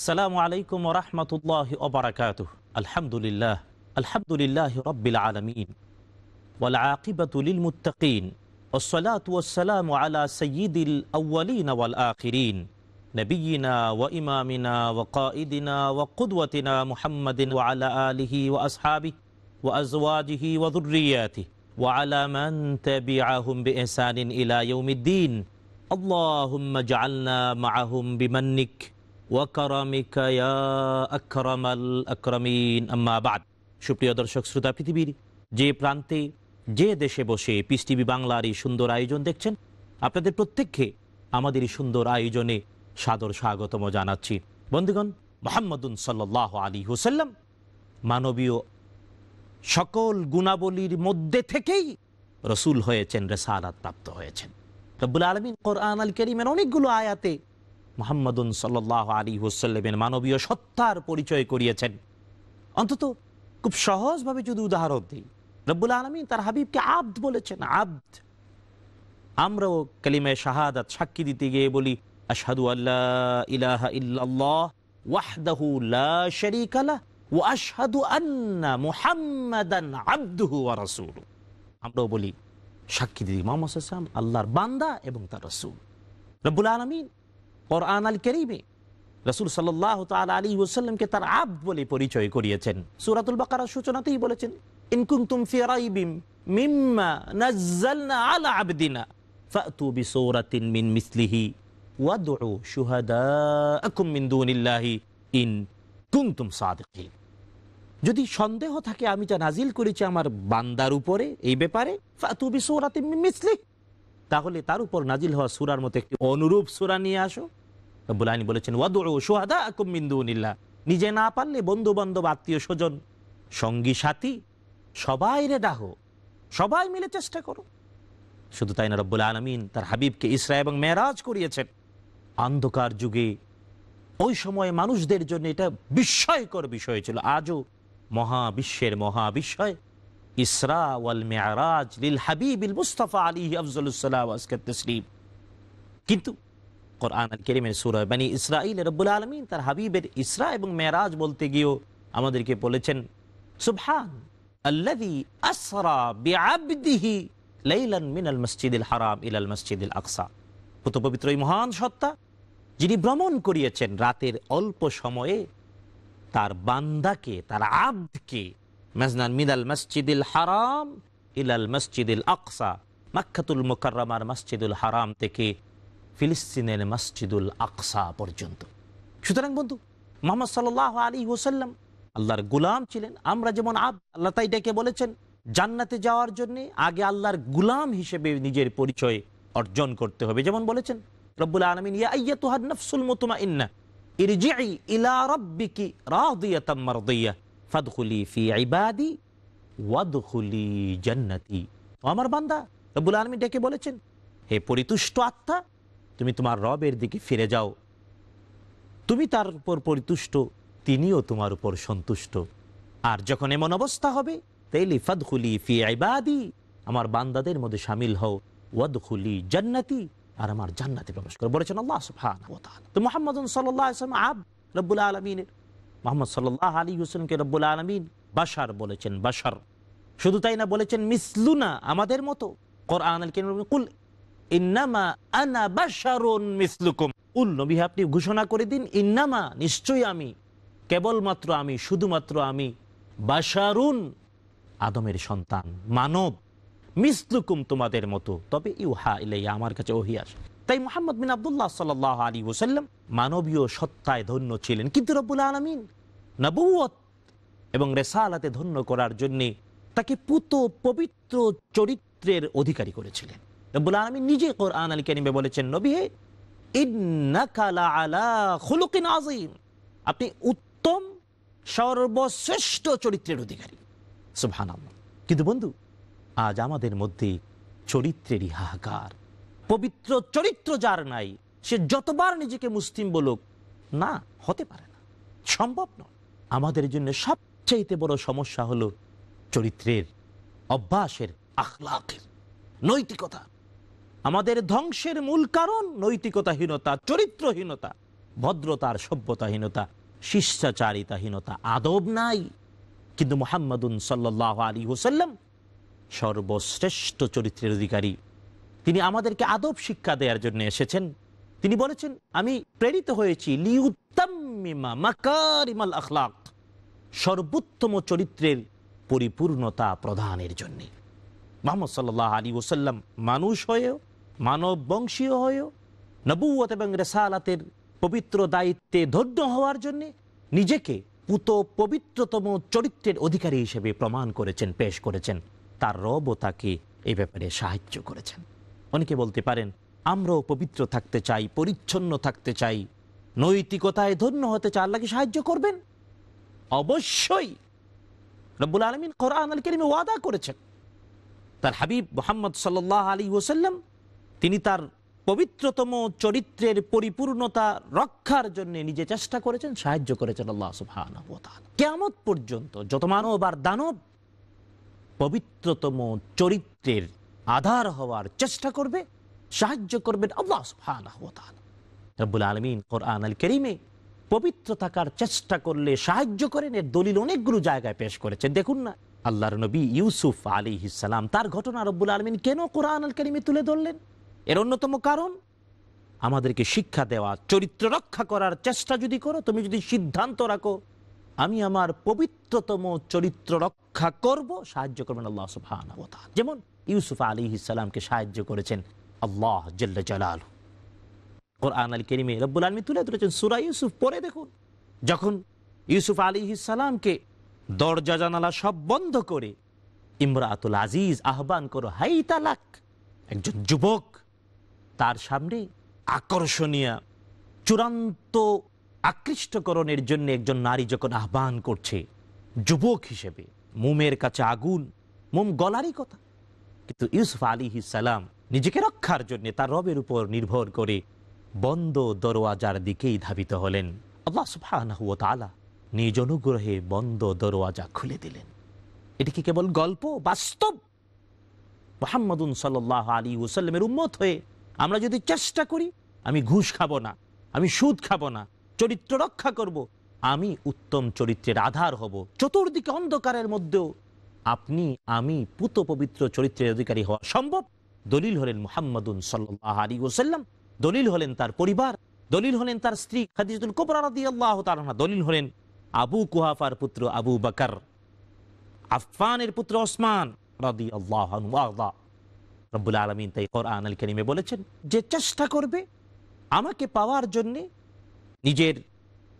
السلام عليكم ورحمة الله وبركاته الحمد لله الحمد لله رب العالمين والعاقبة للمتقين والصلاة والسلام على سيد الأولين والآخرين نبينا وإمامنا وقائدنا وقدوتنا محمد وعلى آله وأصحابه وأزواجه وذرياته وعلى من تبعهم بإحسان إلى يوم الدين اللهم اجعلنا معهم بمنك ওয়াকারামিক আকরামাল সুপ্রিয় দর্শক শ্রোতা পৃথিবীর যে প্রান্তে যে দেশে বসে পিস টিভি বাংলার এই সুন্দর আয়োজন দেখছেন আপনাদের প্রত্যেককে আমাদের এই সুন্দর আয়োজনে সাদর স্বাগতম জানাচ্ছি বন্ধুগণ মোহাম্মদুন সাল্লাহ আলী হুসাল্লাম মানবীয় সকল গুণাবলীর মধ্যে থেকেই রসুল হয়েছেন রেসালাত প্রাপ্ত হয়েছেন রব্বুল আলমিন কোরআন আল করিমের অনেকগুলো আয়াতে মোহাম্মদ সাল্লাহ আলী হুসাল্লামের মানবীয় সত্তার পরিচয় করিয়েছেন অন্তত খুব সহজভাবে যদি উদাহরণ দিই রব্বুল আলমী তার হাবিবকে আব্দ বলেছেন আব্দ আমরাও কালিমায় শাহাদাত সাক্ষী দিতে গিয়ে বলি আশহাদু আল্লাহ ইলাহা ইল্লাল্লাহ ওয়াহদাহু লা শারীকা ওয়া আশহাদু আন্না মুহাম্মাদান আবদুহু ওয়া আমরাও বলি সাক্ষী দিদি মোহাম্মদ সাল্লাল্লাহু আল্লাহর বান্দা এবং তার রাসূল রব্বুল আলামিন কোরআন আল কেরিমে রসুল সাল্লাহ তাল আলী ওসাল্লামকে তার আব বলে পরিচয় করিয়েছেন সুরাতুল বাকার সূচনাতেই বলেছেন ইনকুম তুম যদি সন্দেহ থাকে আমি যা নাজিল করেছি আমার বান্দার উপরে এই ব্যাপারে তাহলে তার উপর নাজিল হওয়া সুরার মতো একটি অনুরূপ সুরা নিয়ে আসো রব্বুলাইনি বলেছেন ওয়াদু সোহাদা আকুমিন্দুনিল্লা নিজে না পারলে বন্ধু বান্ধব আত্মীয় স্বজন সঙ্গী সাথী সবাই রে ডাহ সবাই মিলে চেষ্টা করো শুধু তাই না রব্বুল আলমিন তার হাবিবকে ইসরা এবং মেরাজ করিয়েছেন অন্ধকার যুগে ওই সময়ে মানুষদের জন্য এটা বিস্ময়কর বিষয় ছিল আজও মহাবিশ্বের মহাবিস্ময় ইসরা ওয়াল মেয়ারাজ লিল ইল মুস্তফা আলী আফজলুসাল্লাহ কিন্তু কোরআন আল কেরিমের মানে রব্বুল আলমিন তার হাবিবের ইসরা এবং বলতে গিয়েও আমাদেরকে বলেছেন আল্লাদি আসরা বিআবদিহি লাইলান মিনাল মসজিদুল হারাম ইলাল মসজিদুল আকসা কত পবিত্র মহান সত্তা যিনি ভ্রমণ করিয়েছেন রাতের অল্প সময়ে তার বান্দাকে তার আব্দকে মেজনান মিনাল মসজিদুল হারাম ইলাল মসজিদুল আকসা মাক্ষাতুল মুকাররামার মসজিদুল হারাম থেকে ফিলিস্তিনের মসজিদুল আকসা পর্যন্ত সুতরাং বন্ধু মোহাম্মদ সাল্লাহ আলী ওসাল্লাম আল্লাহর গুলাম ছিলেন আমরা যেমন আব আল্লাহ তাই ডেকে বলেছেন জান্নাতে যাওয়ার জন্য আগে আল্লাহর গুলাম হিসেবে নিজের পরিচয় অর্জন করতে হবে যেমন বলেছেন রব্বুল আলমিন ইয়া তুহার নফসুল মতুমা ইন্না আমার বান্দা রবুল আলমী ডেকে বলেছেন হে পরিতুষ্ট আত্মা তুমি তোমার রবের দিকে ফিরে যাও তুমি তার উপর পরিতুষ্ট তিনিও তোমার উপর সন্তুষ্ট আর যখন এমন অবস্থা হবে তেলি ফদখুলি ফি আইবাদি আমার বান্দাদের মধ্যে সামিল হও ওয়াদখুলি জান্নাতি আর আমার জান্নাতে প্রবেশ করো বলেছেন আল্লাহ সুফান তো মোহাম্মদ সাল্লাহ আসলাম আব রব্বুল আলমিনের মোহাম্মদ সাল্লাহ আলী হোসেনকে রব্বুল আলমিন বাসার বলেছেন বাসার শুধু তাই না বলেছেন মিসলুনা আমাদের মতো কোরআন আল কুল ইন্নামা আনা বাসারুন মিসলুকুম উল নবী আপনি ঘোষণা করে দিন ইন্নামা নিশ্চয়ই আমি কেবলমাত্র আমি শুধুমাত্র আমি বাসারুন আদমের সন্তান মানব মিসলুকুম তোমাদের মতো তবে ইউহা ইলাই আমার কাছে অহিয়াস তাই মোহাম্মদ বিন আবদুল্লাহ সাল আলী ওসাল্লাম মানবীয় সত্তায় ধন্য ছিলেন কিন্তু রব্বুল আলমিন নবুয়ত এবং রেসালাতে ধন্য করার জন্যে তাকে পুত পবিত্র চরিত্রের অধিকারী করেছিলেন রব্বুল আলমী নিজে কোরআন আলী কারিমে বলেছেন নবী আজিম আপনি উত্তম সর্বশ্রেষ্ঠ চরিত্রের অধিকারী সুবহান কিন্তু বন্ধু আজ আমাদের মধ্যে চরিত্রেরই হাহাকার পবিত্র চরিত্র যার নাই সে যতবার নিজেকে মুসলিম বলুক না হতে পারে না সম্ভব নয় আমাদের জন্য সবচাইতে বড় সমস্যা হলো চরিত্রের অভ্যাসের আখলাখের নৈতিকতা আমাদের ধ্বংসের মূল কারণ নৈতিকতাহীনতা চরিত্রহীনতা ভদ্রতার সভ্যতাহীনতা শিষ্টাচারিতাহীনতা আদব নাই কিন্তু মোহাম্মদুন সাল্লাহ আলী হুসাল্লাম সর্বশ্রেষ্ঠ চরিত্রের অধিকারী তিনি আমাদেরকে আদব শিক্ষা দেওয়ার জন্য এসেছেন তিনি বলেছেন আমি প্রেরিত হয়েছি লিউত্তাম্মিমা মাকারিমাল সর্বোত্তম চরিত্রের পরিপূর্ণতা প্রদানের জন্যে মোহাম্মদ সাল্লাহ আলী ওসাল্লাম মানুষ হয়েও মানব বংশীয় হয়েও নবুয়ত এবং রেসালাতের পবিত্র দায়িত্বে ধৈর্য হওয়ার জন্যে নিজেকে পুত পবিত্রতম চরিত্রের অধিকারী হিসেবে প্রমাণ করেছেন পেশ করেছেন তার রবও তাকে এ ব্যাপারে সাহায্য করেছেন অনেকে বলতে পারেন আমরাও পবিত্র থাকতে চাই পরিচ্ছন্ন থাকতে চাই নৈতিকতায় ধন্য হতে চাই আল্লাহকে সাহায্য করবেন অবশ্যই রব্বুল আলমিন কোরআন আনালকে ওয়াদা করেছেন তার হাবিব মোহাম্মদ সাল্লাহ আলী ওসাল্লাম তিনি তার পবিত্রতম চরিত্রের পরিপূর্ণতা রক্ষার জন্য নিজে চেষ্টা করেছেন সাহায্য করেছেন আল্লাহ সুফান কেমত পর্যন্ত যত মানব আর দানব পবিত্রতম চরিত্রের আধার হওয়ার চেষ্টা করবে সাহায্য করবেন আল্লাহ সুফান রব্বুল আলমিন কোরআন আল করিমে পবিত্র থাকার চেষ্টা করলে সাহায্য করেন এর দলিল অনেকগুলো জায়গায় পেশ করেছেন দেখুন না আল্লাহর নবী ইউসুফ আলী ইসালাম তার ঘটনা রব্বুল আলমিন কেন কোরআন আল করিমে তুলে ধরলেন এর অন্যতম কারণ আমাদেরকে শিক্ষা দেওয়া চরিত্র রক্ষা করার চেষ্টা যদি করো তুমি যদি সিদ্ধান্ত রাখো আমি আমার পবিত্রতম চরিত্র রক্ষা করব সাহায্য করবেন আল্লাহ সুফান যেমন ইউসুফ আলী ইসালামকে সাহায্য করেছেন আল্লাহ জল্লা জালাল কোরআন আল কেরিমে রব্বুল আলমী তুলে ধরেছেন সুরা ইউসুফ পরে দেখুন যখন ইউসুফ আলী ইসালামকে দরজা জানালা সব বন্ধ করে ইমরাতুল আজিজ আহ্বান করো হাই তালাক একজন যুবক তার সামনে আকর্ষণীয় চূড়ান্ত আকৃষ্টকরণের জন্য একজন নারী যখন আহ্বান করছে যুবক হিসেবে মুমের কাছে আগুন মুম গলারই কথা কিন্তু ইউসুফ আলী সালাম নিজেকে রক্ষার জন্য তার রবের উপর নির্ভর করে বন্ধ দরওয়াজার দিকেই ধাবিত হলেন আল্লাহ নিজ অনুগ্রহে বন্ধ দরওয়াজা খুলে দিলেন এটি কি কেবল গল্প বাস্তব মোহাম্মদ সাল আলী ওসাল্লামের উন্মত হয়ে আমরা যদি চেষ্টা করি আমি ঘুষ খাবো না আমি সুদ খাবো না চরিত্র রক্ষা করব। আমি উত্তম চরিত্রের আধার হব চতুর্দিকে অন্ধকারের মধ্যেও আপনি আমি পুত পবিত্র চরিত্রের অধিকারী হওয়া সম্ভব দলিল হলেন মোহাম্মদুন সাল্লাহ আলী ওসাল্লাম দলিল হলেন তার পরিবার দলিল হলেন তার স্ত্রী খাদিজুল কোবরা আল্লাহ তারা দলিল হলেন আবু কুহাফার পুত্র আবু বাকার আফফানের পুত্র ওসমান রাদি আল্লাহ রব্বুল আলমিন তাই কোরআন আল করিমে বলেছেন যে চেষ্টা করবে আমাকে পাওয়ার জন্যে নিজের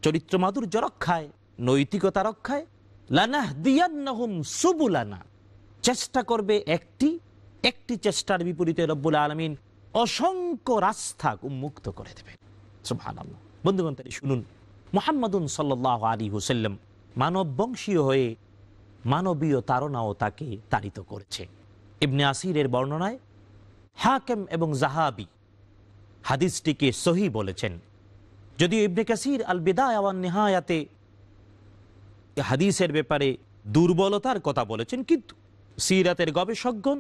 চরিত্র মাধুর্য রক্ষায় নৈতিকতা রক্ষায় লানাহ দিয়ান্নাহুম সুবুলানা চেষ্টা করবে একটি একটি চেষ্টার বিপরীতে রব্বুল আলমিন অসংখ্য রাস্তা উন্মুক্ত করে দেবে সুহান বন্ধুগণ তাই শুনুন মোহাম্মদুন সাল্ল আলী হুসাল্লাম মানব বংশীয় হয়ে মানবীয় তারণাও তাকে তাড়িত করেছে ইবনে আসিরের বর্ণনায় হাকেম এবং জাহাবি হাদিসটিকে সহি বলেছেন যদিও ইবনে কাসির আল বেদা আওয়ান নেহায়াতে হাদিসের ব্যাপারে দুর্বলতার কথা বলেছেন কিন্তু সিরাতের গবেষকগণ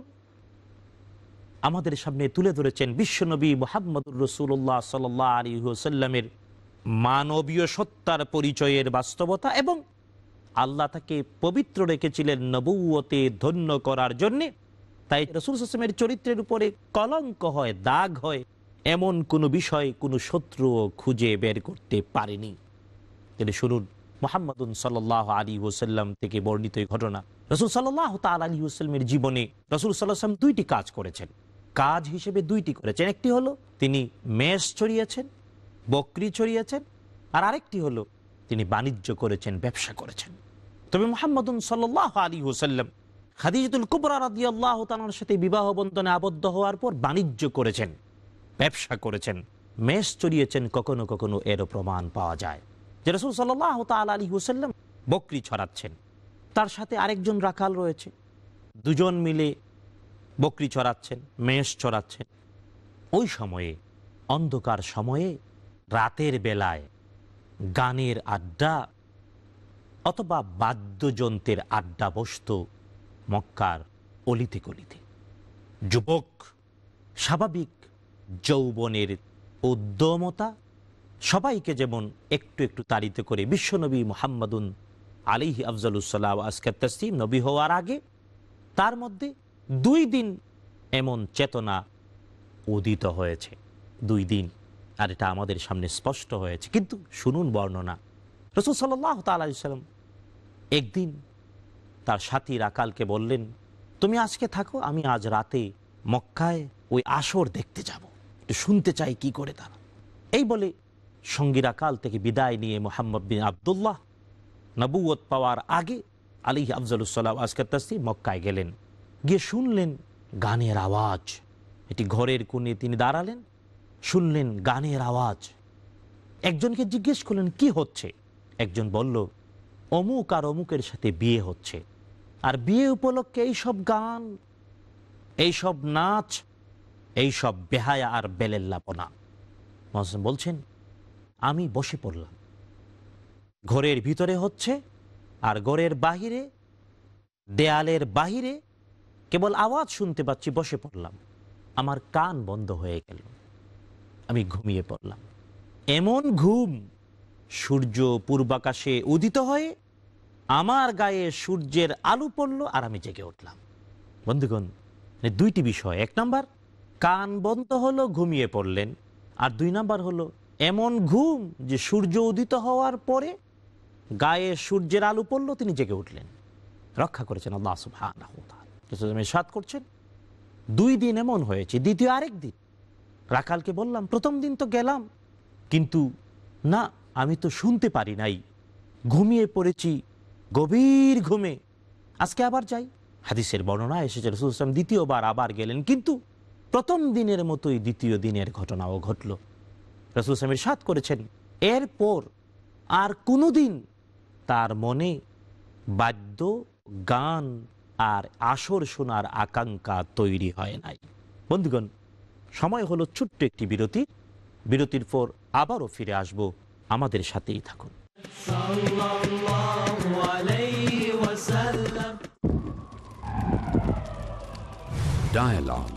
আমাদের সামনে তুলে ধরেছেন বিশ্বনবী মোহাম্মদুর রসুল্লাহ সাল আলী সাল্লামের মানবীয় সত্তার পরিচয়ের বাস্তবতা এবং আল্লাহ তাকে পবিত্র রেখেছিলেন নবৌতে ধন্য করার জন্যে তাই হাসমের চরিত্রের উপরে কলঙ্ক হয় দাগ হয় এমন কোনো বিষয় কোনো শত্রু খুঁজে বের করতে পারেনি তিনি শুনুন মোহাম্মদুন সাল্লাহ আলী ওসাল্লাম থেকে বর্ণিত এই ঘটনা রসুল সাল্লাহ তাল আলী ওসাল্লামের জীবনে রসুল সাল্লাহাম দুইটি কাজ করেছেন কাজ হিসেবে দুইটি করেছেন একটি হলো তিনি মেষ ছড়িয়েছেন বকরি ছড়িয়েছেন আর আরেকটি হলো তিনি বাণিজ্য করেছেন ব্যবসা করেছেন তবে মোহাম্মদুন সাল্লাহ আলী ওসাল্লাম খাদিজুল কুবরা রাদি তালার সাথে বিবাহ বন্ধনে আবদ্ধ হওয়ার পর বাণিজ্য করেছেন ব্যবসা করেছেন মেষ চড়িয়েছেন কখনো কখনো এরও প্রমাণ পাওয়া যায় যে রসুল সাল্লাহ তাল আলী হুসাল্লাম বকরি ছড়াচ্ছেন তার সাথে আরেকজন রাখাল রয়েছে দুজন মিলে বকরি ছড়াচ্ছেন মেষ ছড়াচ্ছেন ওই সময়ে অন্ধকার সময়ে রাতের বেলায় গানের আড্ডা অথবা বাদ্যযন্ত্রের আড্ডা বসত মক্কার অলিতে কলিতে যুবক স্বাভাবিক যৌবনের উদ্যমতা সবাইকে যেমন একটু একটু তাড়িত করে বিশ্বনবী মোহাম্মদুন আলিহি আফজলুসাল্লাহ আজকের তসিম নবী হওয়ার আগে তার মধ্যে দুই দিন এমন চেতনা উদিত হয়েছে দুই দিন আর এটা আমাদের সামনে স্পষ্ট হয়েছে কিন্তু শুনুন বর্ণনা রসুল সাল্লাহ তাল্লাম একদিন তার সাথী রাকালকে বললেন তুমি আজকে থাকো আমি আজ রাতে মক্কায় ওই আসর দেখতে যাব একটু শুনতে চাই কি করে তারা এই বলে সঙ্গী রাকাল থেকে বিদায় নিয়ে মোহাম্মদ বিন আবদুল্লাহ নবুয়ত পাওয়ার আগে আলী আফজলুসাল্লাহ আজকের তাস্তি মক্কায় গেলেন গিয়ে শুনলেন গানের আওয়াজ এটি ঘরের কোণে তিনি দাঁড়ালেন শুনলেন গানের আওয়াজ একজনকে জিজ্ঞেস করলেন কি হচ্ছে একজন বলল অমুক আর অমুকের সাথে বিয়ে হচ্ছে আর বিয়ে উপলক্ষে এই সব গান এই সব নাচ এই সব বেহায়া আর বেলেল্লাপনা মহাসম বলছেন আমি বসে পড়লাম ঘরের ভিতরে হচ্ছে আর ঘরের বাহিরে দেয়ালের বাহিরে কেবল আওয়াজ শুনতে পাচ্ছি বসে পড়লাম আমার কান বন্ধ হয়ে গেল আমি ঘুমিয়ে পড়লাম এমন ঘুম সূর্য পূর্বাকাশে উদিত হয়ে আমার গায়ে সূর্যের আলু পড়ল আর আমি জেগে উঠলাম বন্ধুগণ দুইটি বিষয় এক নাম্বার কান বন্ধ হলো ঘুমিয়ে পড়লেন আর দুই নাম্বার হলো এমন ঘুম যে সূর্য উদিত হওয়ার পরে গায়ে সূর্যের আলু পড়লো তিনি জেগে উঠলেন রক্ষা করেছেন আল্লাহ সাত করছেন দুই দিন এমন হয়েছে দ্বিতীয় আরেক দিন রাখালকে বললাম প্রথম দিন তো গেলাম কিন্তু না আমি তো শুনতে পারি নাই ঘুমিয়ে পড়েছি গভীর ঘুমে আজকে আবার যাই হাদিসের বর্ণনা এসেছে রসুল ইসলাম দ্বিতীয়বার আবার গেলেন কিন্তু প্রথম দিনের মতোই দ্বিতীয় দিনের ঘটনাও ঘটল রসুল ইসলামের সাথ করেছেন এরপর আর কোনো দিন তার মনে বাদ্য গান আর আসর শোনার আকাঙ্ক্ষা তৈরি হয় নাই বন্ধুগণ সময় হলো ছোট্ট একটি বিরতি বিরতির পর আবারও ফিরে আসবো আমাদের সাথেই থাকুন Dialogue.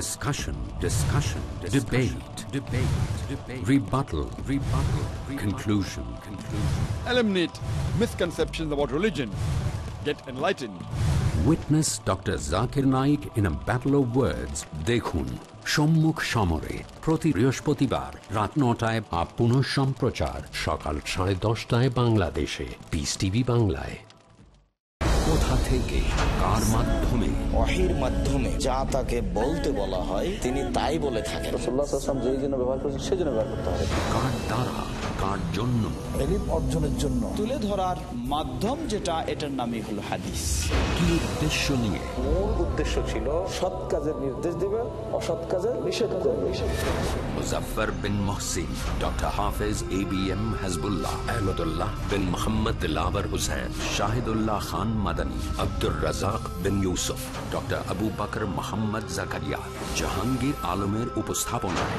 Discussion. Discussion. Discussion. Debate. Debate. Debate. Rebuttal. Rebuttal. Conclusion. Conclusion. Eliminate misconceptions about religion. Get enlightened. Witness Dr. Zakir Naik in a battle of words. Dekhun. সম্মুখ সমরে প্রতি বৃহস্পতিবার রাত নটায় বা পুনঃ সম্প্রচার সকাল সাড়ে দশটায় বাংলাদেশে পিস টিভি বাংলায় কোথা থেকে কার মাধ্যমে অহের মাধ্যমে যা তাকে বলতে বলা হয় তিনি তাই বলে থাকেন ব্যবহার করছেন সেই জন্য ব্যবহার করতে হবে কার দ্বারা কার জন্য অর্জনের জন্য তুলে ধরার মাধ্যম যেটা এটার নামই হলো হাদিস কি উদ্দেশ্য নিয়ে মূল উদ্দেশ্য ছিল সৎ কাজের নির্দেশ দেবে অসৎ কাজের নিষেধ করবে বিন Mohsin doctor Hafez A B M bin Mohammad Shahidullah Khan Madani Abdur bin doctor Abu Bakar Mohammad Jahangir আলমের উপস্থাপনায়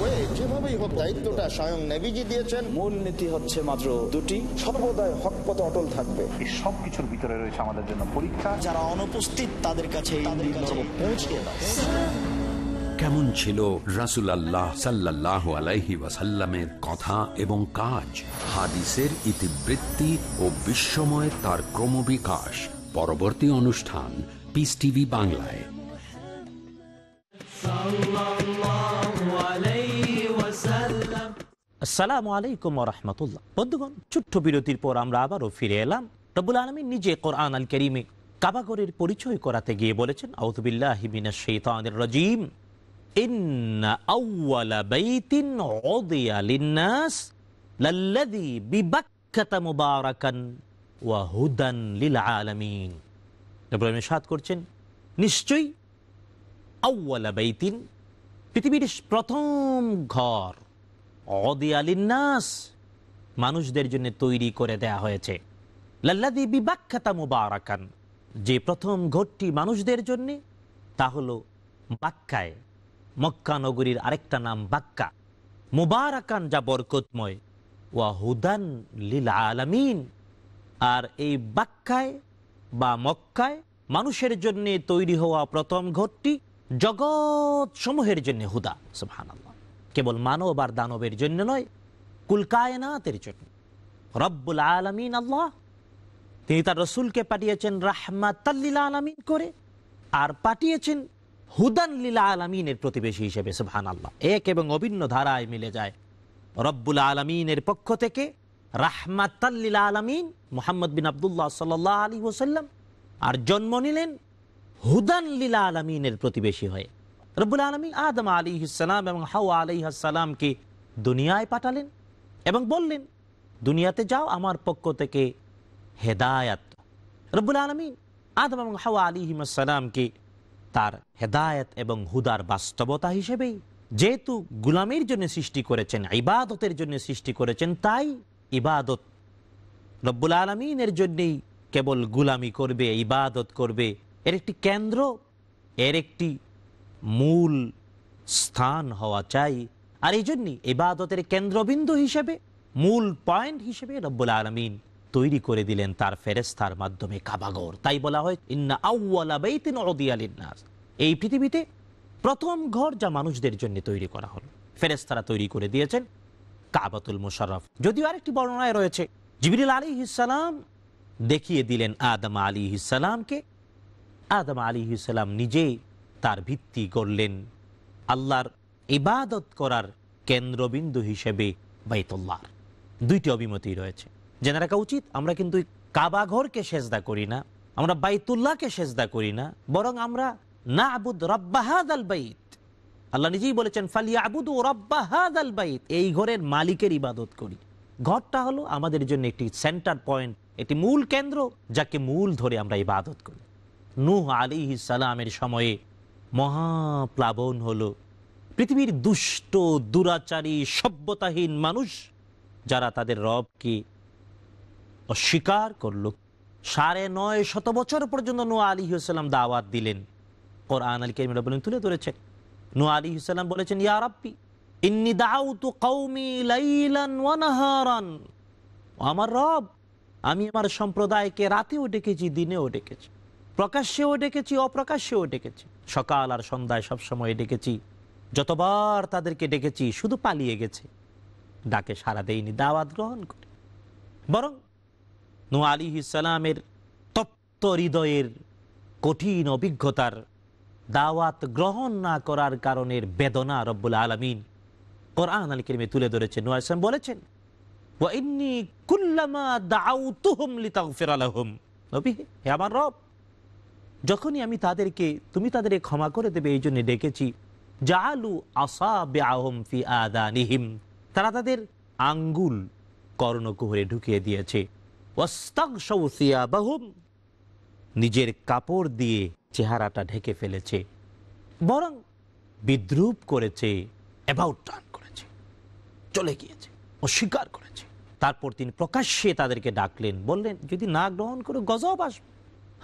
হয়ে যেভাবেই হোক দায়িত্বটা নেভিজি দিয়েছেন মূল নীতি হচ্ছে মাত্র দুটি সর্বদাই অটল থাকবে এই সব কিছুর ভিতরে রয়েছে আমাদের জন্য পরীক্ষা যারা অনুপস্থিত তাদের কাছে তাদের কাছে পৌঁছে কেমন ছিল রাসুল আল্লাহ সাল্লাহ আলাইহি ওয়াসাল্লামের কথা এবং কাজ হাদিসের ইতিবৃত্তি ও বিশ্বময়ের তার ক্রমবিকাশ পরবর্তী অনুষ্ঠান পিস টিভি বাংলায় আসসালামু আলাইকুম রহমতুল্লাহ বন্ধুগণ ছোট্ট বিরতির পর আমরা আবারও ফিরে এলাম রবুল আলমী নিজে কোরআন আল করিমে কাবাগরের পরিচয় করাতে গিয়ে বলেছেন আউদুবিল্লাহিমিনা শৈতানের রজিম করছেন নিশ্চয়ই পৃথিবীর প্রথম ঘর নাস মানুষদের জন্য তৈরি করে দেয়া হয়েছে লাল্লাদি বিবাখ্যাতা মুবারাকান যে প্রথম ঘরটি মানুষদের জন্যে তা হল বাক্কায় মক্কা নগরীর আরেকটা নাম বাক্কা মুবারাকান যা বরকতময় ওয়া হুদান লীলা আলামিন আর এই বাক্কায় বা মক্কায় মানুষের জন্যে তৈরি হওয়া প্রথম ঘরটি জগৎ সমূহের জন্য হুদা সুবহানাল্লাহ কেবল মানব আর দানবের জন্য নয় কুলকায়নাতের জন্য রব্বুল আলমিন আল্লাহ তিনি তার রসুলকে পাঠিয়েছেন রাহমাতাল্লিলা আলমিন করে আর পাঠিয়েছেন হুদান লীলা আলমিনের প্রতিবেশী হিসেবে সুহান আল্লাহ এক এবং অভিন্ন ধারায় মিলে যায় রব্বুল আলমিনের পক্ষ থেকে রাহমাতাল্লিলা আলমিন মোহাম্মদ বিন আবদুল্লাহ সাল্লাহ আলী ওসাল্লাম আর জন্ম নিলেন হুদান লীলা আলমিনের প্রতিবেশী হয়ে রব্বুল আলমী আদম আলী ইসালাম এবং হাওয়া আলী সালামকে দুনিয়ায় পাঠালেন এবং বললেন দুনিয়াতে যাও আমার পক্ষ থেকে হেদায়াত রব্বুল আলমী আদম এবং হাওয়া আলী হিমসালামকে তার হেদায়ত এবং হুদার বাস্তবতা হিসেবেই যেহেতু গুলামের জন্য সৃষ্টি করেছেন ইবাদতের জন্য সৃষ্টি করেছেন তাই ইবাদত রব্বুল আলমিনের জন্যেই কেবল গুলামি করবে ইবাদত করবে এর একটি কেন্দ্র এর একটি মূল স্থান হওয়া চাই আর এই জন্যই এবাদতের কেন্দ্রবিন্দু হিসেবে মূল পয়েন্ট হিসেবে রব্বুল আলমিন তৈরি করে দিলেন তার ফেরেস্তার মাধ্যমে কাবাগর তাই বলা হয় ইন্না আউ্লা বেইতিন অদিয়ালিনাস এই পৃথিবীতে প্রথম ঘর যা মানুষদের জন্য তৈরি করা হলো ফেরেস্তারা তৈরি করে দিয়েছেন কাবাতুল মুশারফ যদিও আরেকটি বর্ণনায় রয়েছে জিবিরুল আলী ইসালাম দেখিয়ে দিলেন আদম আলী ইসালামকে আদম আলী ইসালাম নিজেই তার ভিত্তি করলেন আল্লাহর ইবাদত করার কেন্দ্রবিন্দু হিসেবে বাইতুল্লাহ দুইটি অভিমতি রয়েছে জেনে রাখা উচিত আমরা কিন্তু কাবাঘরকে সেজদা করি না আমরা বাইতুল্লাহকে সেজদা করি না বরং আমরা না আবুদ রব্বাহাদ আল বাইত আল্লাহ নিজেই বলেছেন ফালিয়া ও রব্বাহাদ আল বাইত এই ঘরের মালিকের ইবাদত করি ঘরটা হলো আমাদের জন্য একটি সেন্টার পয়েন্ট একটি মূল কেন্দ্র যাকে মূল ধরে আমরা ইবাদত করি নূহ আলী সালামের সময়ে মহাপ্লাবন হলো পৃথিবীর দুষ্ট দুরাচারী সভ্যতাহীন মানুষ যারা তাদের রবকে অস্বীকার করল সাড়ে নয় শত বছর পর্যন্ত নোয়া আলী সাল্লাম দাওয়াত দিলেন আন আলী কেমিরা বলেন তুলে ধরেছেন নোয়া আলী সাল্লাম বলেছেন ইয়া রাব্বি ইন্নি দাউতু কৌমি লাইলান আমার রব আমি আমার সম্প্রদায়কে রাতেও ডেকেছি দিনেও ডেকেছি প্রকাশ্যেও ডেকেছি অপ্রকাশ্যেও ডেকেছি সকাল আর সন্ধ্যায় সবসময় ডেকেছি যতবার তাদেরকে ডেকেছি শুধু পালিয়ে গেছে ডাকে সারা দেয়নি দাওয়াত গ্রহণ করে বরং নু আলী ইসালামের তপ্ত হৃদয়ের কঠিন অভিজ্ঞতার দাওয়াত গ্রহণ না করার কারণের বেদনা রব্বুল আলমিন কোরআন আল কিরমে তুলে ধরেছেন নু আসলাম বলেছেন আমার রব যখনই আমি তাদেরকে তুমি তাদেরকে ক্ষমা করে দেবে এই জন্য ডেকেছি জালু আসা তারা তাদের আঙ্গুল কর্ণকুহরে ঢুকিয়ে দিয়েছে নিজের কাপড় দিয়ে চেহারাটা ঢেকে ফেলেছে বরং বিদ্রুপ করেছে অ্যাবাউট টান করেছে চলে গিয়েছে অস্বীকার করেছে তারপর তিনি প্রকাশ্যে তাদেরকে ডাকলেন বললেন যদি না গ্রহণ করে গজব আসবে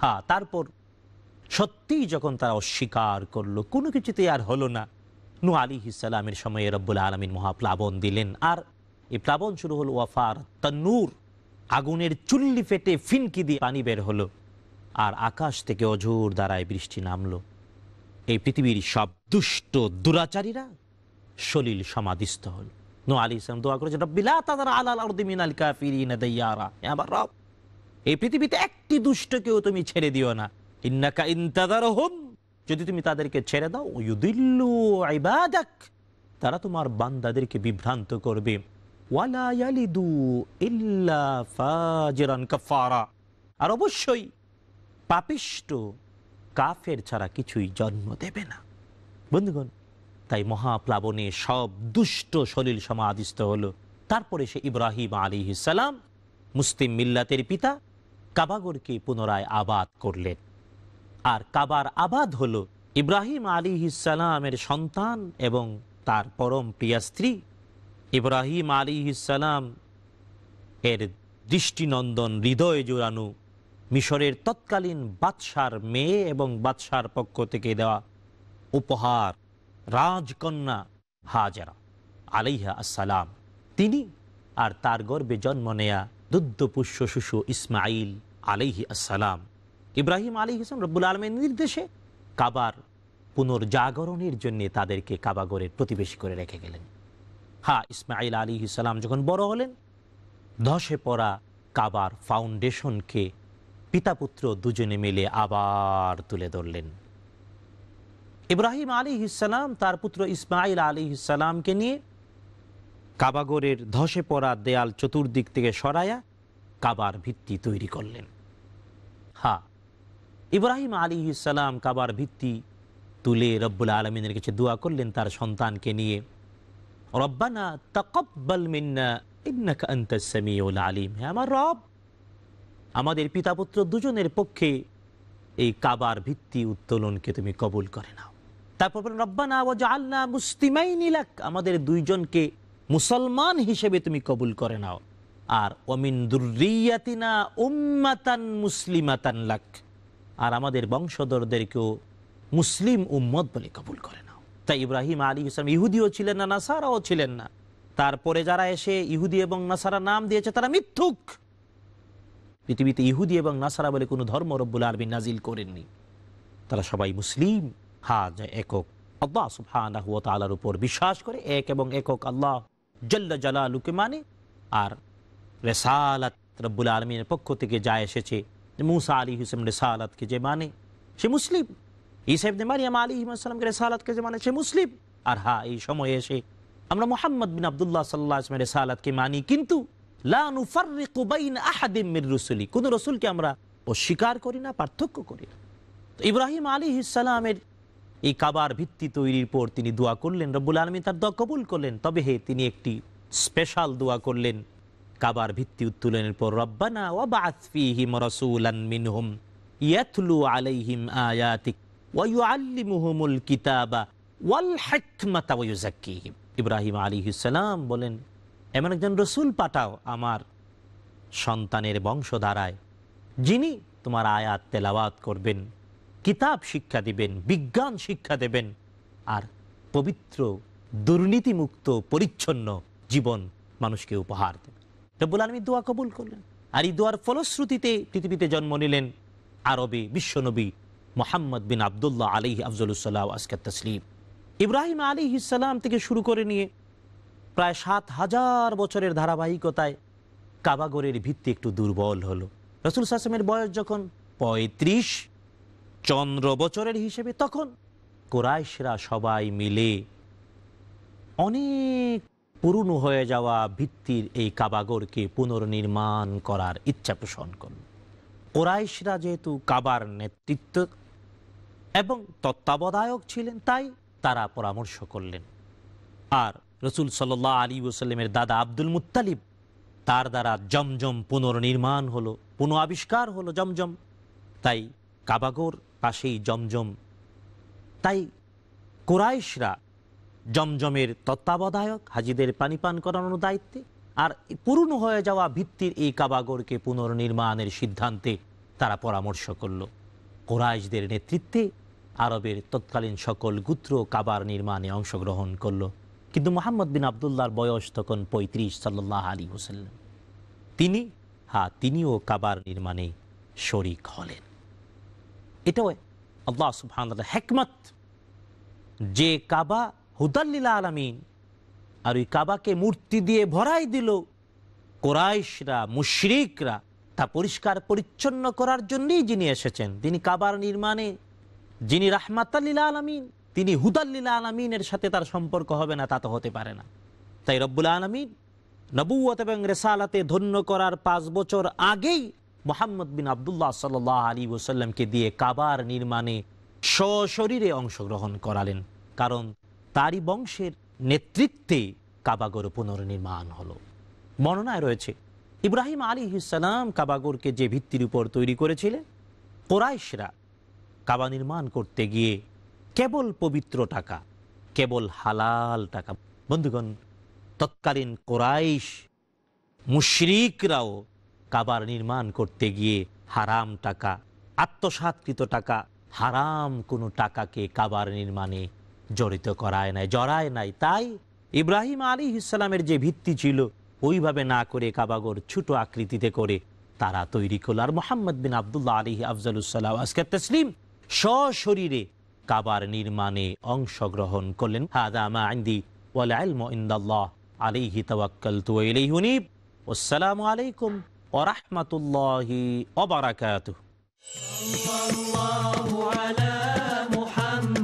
হ্যাঁ তারপর সত্যিই যখন তারা অস্বীকার করলো কোনো কিছুতে আর হলো না নু আলী ইসালামের সময়ে রব্বুল আলমিন মহাপ্লাবন দিলেন আর এই প্লাবন শুরু হলো ওয়াফার তন্নুর আগুনের চুল্লি ফেটে ফিনকি দিয়ে পানি বের হলো আর আকাশ থেকে অঝোর দ্বারায় বৃষ্টি নামলো এই পৃথিবীর সব দুষ্ট দুরাচারীরা সলিল সমাধিস্থ হল নো আলী ইসলাম দোয়া করেছে রব্বিলা তাদের আলাল আর্দিমিন আল কাফির আমার রব এই পৃথিবীতে একটি দুষ্টকেও তুমি ছেড়ে দিও না ইন্নাকা ইন্তাদার হোম যদি তুমি তাদেরকে ছেড়ে দাও ইউদিল্লু আইবাদাক তারা তোমার বান্দাদেরকে বিভ্রান্ত করবে আর অবশ্যই পাপিষ্ট কাফের ছাড়া কিছুই জন্ম দেবে না বন্ধুগণ তাই মহাপ্লাবনে সব দুষ্ট সলিল সমাধিস্থ হল তারপরে সে ইব্রাহিম আলী সালাম মুসলিম মিল্লাতের পিতা কাবাগরকে পুনরায় আবাদ করলেন আর কাবার আবাদ হল ইব্রাহিম আলী ইসালামের সন্তান এবং তার পরম প্রিয়া স্ত্রী ইব্রাহিম আলী ইসালাম এর দৃষ্টিনন্দন হৃদয় জোরানো মিশরের তৎকালীন বাদশার মেয়ে এবং বাদশার পক্ষ থেকে দেওয়া উপহার রাজকন্যা হাজারা আলিহা আসসালাম তিনি আর তার গর্বে জন্ম নেয়া দুধ পুষ্য শিশু ইসমাইল আলাইহি আসসালাম ইব্রাহিম আলী হোসেন রব্বুল আলমের নির্দেশে কাবার পুনর্জাগরণের জন্য তাদেরকে কাবাগরের প্রতিবেশী করে রেখে গেলেন হা ইসমাইল আলী ইসলাম যখন বড় হলেন ধসে পড়া কাবার ফাউন্ডেশনকে পিতাপুত্র দুজনে মিলে আবার তুলে ধরলেন ইব্রাহিম আলী ইসালাম তার পুত্র ইসমাইল আলী ইসালামকে নিয়ে কাবাগরের ধসে পড়া দেয়াল চতুর্দিক থেকে সরায়া কাবার ভিত্তি তৈরি করলেন হা ইব্রাহিম আলী ইসালাম কাবার ভিত্তি তুলে রব্বুল আলমিনের কাছে দোয়া করলেন তার সন্তানকে নিয়ে রব্বানা তকব্বাল মিন্না ইন্নাকা আন্তসামিউল আলিম হ্যাঁ আমার রব আমাদের পিতাপুত্র দুজনের পক্ষে এই কাবার ভিত্তি উত্তোলনকে তুমি কবুল করে নাও তারপর রব্বানা ওয়াজ আল্লাহ মুস্তিমাইন আমাদের দুইজনকে মুসলমান হিসেবে তুমি কবুল করে নাও আর অমিন দুর্রিয়াতিনা উম্মাতান মুসলিমাতান লাখ আর আমাদের বংশধরদেরকেও মুসলিম উম্মত বলে কবুল করে নাও তাই ইব্রাহিম আলী ইসলাম ইহুদিও ছিলেন না নাসারাও ছিলেন না তারপরে যারা এসে ইহুদি এবং নাসারা নাম দিয়েছে তারা মিথ্যুক পৃথিবীতে ইহুদি এবং নাসারা বলে কোনো ধর্ম রব্বুল আরবি নাজিল করেননি তারা সবাই মুসলিম হা একক আল্লাহ সুফানাহ তালার উপর বিশ্বাস করে এক এবং একক আল্লাহ জল্লা জালালুকে মানে আর রেসালাত রব্বুল আলমীর পক্ষ থেকে যা এসেছে মুসা আলী হুসেম রেসালাতকে যে মানে সে মুসলিম ইসাহেব মারিয়াম আলী হিমাসালামকে রেসালাতকে যে মানে সে মুসলিম আর হা হ্যাঁ, এই সময়ে এসে আমরা মোহাম্মদ বিন আবদুল্লাহ সাল্লাহ আসমের রেসালাতকে মানি কিন্তু কোন রসুলকে আমরা অস্বীকার করি না পার্থক্য করি না তো ইব্রাহিম আলী ইসালামের এই কাবার ভিত্তি তৈরির পর তিনি দোয়া করলেন রব্বুল আলমী তার দোয়া কবুল করলেন তবে হে তিনি একটি স্পেশাল দোয়া করলেন কাবার ভিত্তি উত্তোলনের পর রব্বানা ওয়া বাসফিহিম রসুলান ইব্রাহিম আলী সালাম বলেন এমন একজন রসুল পাঠাও আমার সন্তানের বংশধারায় যিনি তোমার আয়াত তেলাওয়াত করবেন কিতাব শিক্ষা দিবেন বিজ্ঞান শিক্ষা দেবেন আর পবিত্র দুর্নীতিমুক্ত পরিচ্ছন্ন জীবন মানুষকে উপহার দেবে রব্বুল আলমী দোয়া কবুল করলেন আর এই দোয়ার ফলশ্রুতিতে পৃথিবীতে জন্ম নিলেন আরবে বিশ্বনবী মোহাম্মদ বিন আবদুল্লাহ আলী আফজলুসাল্লাহ আসকাত তসলিম ইব্রাহিম আলী ইসাল্লাম থেকে শুরু করে নিয়ে প্রায় সাত হাজার বছরের ধারাবাহিকতায় কাবাগরের ভিত্তি একটু দুর্বল হলো রসুল সাসেমের বয়স যখন পঁয়ত্রিশ চন্দ্র বছরের হিসেবে তখন কোরাইশরা সবাই মিলে অনেক পুরনো হয়ে যাওয়া ভিত্তির এই কাবাগরকে পুনর্নির্মাণ করার ইচ্ছা পোষণ করল কোরাইশরা যেহেতু কাবার নেতৃত্ব এবং তত্ত্বাবধায়ক ছিলেন তাই তারা পরামর্শ করলেন আর রসুল সাল্লাহ আলী ওসাল্লামের দাদা আব্দুল মুতালিব তার দ্বারা জমজম পুনর্নির্মাণ হলো পুনঃ আবিষ্কার হলো জমজম তাই কাবাগর পাশেই জমজম তাই কোরাইশরা জমজমের তত্ত্বাবধায়ক হাজিদের পানি পান করানোর দায়িত্বে আর পূর্ণ হয়ে যাওয়া ভিত্তির এই কাবাগরকে পুনর্নির্মাণের সিদ্ধান্তে তারা পরামর্শ করল কোরাইশদের নেতৃত্বে আরবের তৎকালীন সকল গুত্র কাবার নির্মাণে অংশগ্রহণ করল কিন্তু মোহাম্মদ বিন আবদুল্লার বয়স তখন পঁয়ত্রিশ সাল্লাহ আলী হোসাল্লাম তিনি হ্যাঁ তিনিও কাবার নির্মাণে শরিক হলেন এটাও আল্লাহ সুবহান হেকমত যে কাবা হুদাল্লীলা আলামিন আর ওই কাবাকে মূর্তি দিয়ে ভরাই দিল কোরাইশরা মুশরিকরা তা পরিষ্কার পরিচ্ছন্ন করার জন্যই যিনি এসেছেন তিনি কাবার নির্মাণে যিনি রাহমাতাল্লীলা আলামিন তিনি হুদাল্লীলা আলামিনের সাথে তার সম্পর্ক হবে না তা তো হতে পারে না তাই রব্বুল আলমিন নবুয়ত এবং রেসালাতে ধন্য করার পাঁচ বছর আগেই মোহাম্মদ বিন আবদুল্লাহ সাল আলী ওসাল্লামকে দিয়ে কাবার নির্মাণে সশরীরে অংশগ্রহণ করালেন কারণ তারই বংশের নেতৃত্বে কাবাগর পুনর্নির্মাণ হলো বর্ণনায় রয়েছে ইব্রাহিম আলী ইসালাম কাবাগরকে যে ভিত্তির উপর তৈরি করেছিলেন কোরাইশরা কাবা নির্মাণ করতে গিয়ে কেবল পবিত্র টাকা কেবল হালাল টাকা বন্ধুগণ তৎকালীন কোরাইশ মুশরিকরাও কাবার নির্মাণ করতে গিয়ে হারাম টাকা আত্মসাতকৃত টাকা হারাম কোনো টাকাকে কাবার নির্মাণে জড়িত করায় নাই জড়ায় নাই তাই ইব্রাহিম আলী ইসলামের যে ভিত্তি ছিল ওইভাবে না করে কাবাগর ছোট আকৃতিতে করে তারা তৈরি করল আর মোহাম্মদ বিন আবদুল্লাহ আলী আফজালুসাল্লাহ আজকের তসলিম সশরীরে কাবার নির্মাণে অংশগ্রহণ করলেন আন্দি আলিহি তওয়াক্কাল তুনিব আসসালামু আলাইকুম ওরহমতুল্লাহ অবরাকাত Allah,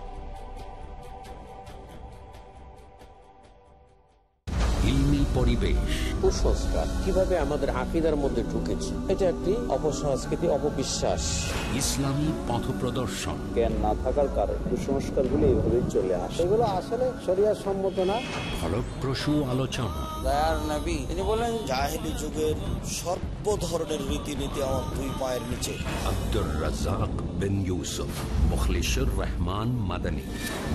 পরিবেশ কুসংস্কার আমাদের মধ্যে ঢুকেছে এটা একটি অপসংস্কৃতি অপবিশ্বাস ইসলামী পথ প্রদর্শন না থাকার কারণে চলে আসে এগুলো আসলে আলোচনা যুগের সর্ব ধরনের রীতিনীতি আমার দুই পায়ের নিচে আব্দুর রাজাক বিন ইউসুফ মুখলিসুর রহমান মাদানী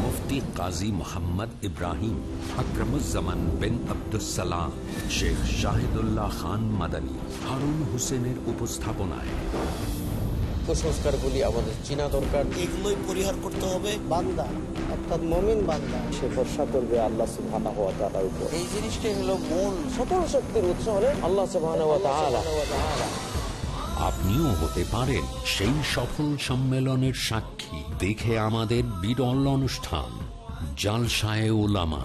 মুফতি কাজী মোহাম্মদ ইব্রাহিম আকরামুজ্জামান বিন আব্দুল সালাম শেখ শাহিদুল্লাহ খান মাদানী হারুন হোসেনের উপস্থাপনায় কুসংস্কারগুলি আমাদের চিনা দরকার পরিহার করতে হবে বান্দা অর্থাৎ বান্দা সে করবে আল্লাহ এই হলো মূল আপনিও হতে পারেন সেই সফল সম্মেলনের সাক্ষী দেখে আমাদের বিরল অনুষ্ঠান জালসায় ওলামা